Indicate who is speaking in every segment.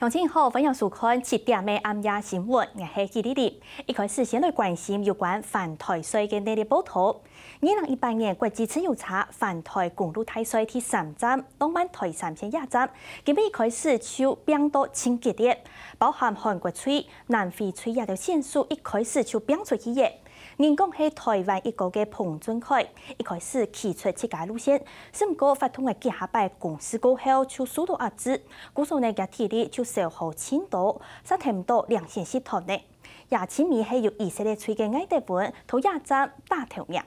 Speaker 1: 上次好，今日首先七点的暗夜生活，我是呢啲碟。一开始先对关心有关反台衰的内地报道，二零一八年国际春游查反台公路太衰，第三站、东门台三线廿站，今样一开始就变到清洁点，包含韩国村、南非村亚条线速。一开始就变出去嘅。人工喺台湾一个嘅彭凯，一开始提出七家路线，甚過发通嘅几下拜公司过后，就速度压制，估數呢日体力就消好千多，實聽唔到良心失痛呢。廿千米还有以色列吹嘅埃德文，同亚隻大头面。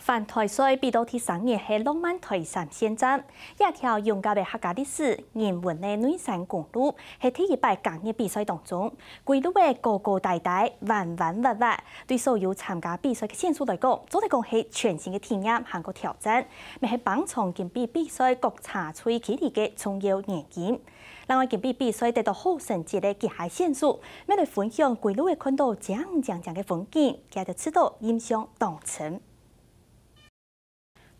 Speaker 1: 凡台赛被到铁三嘅系浪漫台山现站，一条勇敢的客家历史人文的暖山公路，系第一辈今年比赛当中，桂路嘅高高大大、弯弯弯弯，对所有参加比赛嘅选手来讲，总来讲系全新嘅体验、和挑战，咪系棒从金币比赛各查赛起嚟嘅重要原因。另外，金比比赛得到好成绩嘅吉海选手，咪来分享桂路嘅看到怎样怎嘅风景，加到此到印象当情。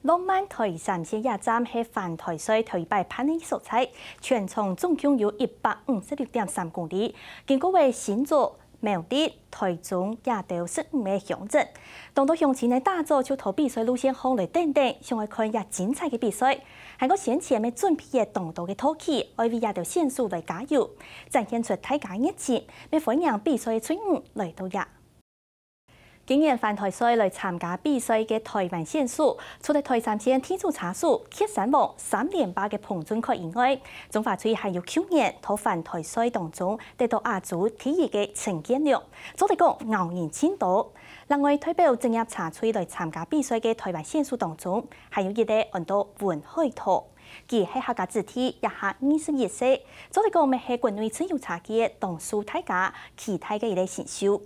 Speaker 1: 陇曼台三线亚站系繁台水台坝盘的所材，全长总共有一百五十六点三公里，经过为新作《苗的台中亚洲十五个乡镇。东都乡亲的大组，就桃比赛路线，红绿等等，想要看也精彩的比赛。还有先前的准备的动道的土气，爱为亚洲选速来加油，展现出体格热情，咪会让比赛的村民来到亚。今年帆台赛来参加比赛嘅台湾选手，除咗台三線天数茶数，雪山王、三连霸嘅彭俊凱以外，法花絮还有去年喺帆台賽当中得到阿祖第议嘅陈建亮，總體讲傲然千岛，另外代表正入茶賽来参加比赛嘅台湾选手当中，还有一個叫做云海图，佢喺客家字体也下二十廿歲，總體講未系国内最有查嘅同事睇家，其他嘅一啲选手。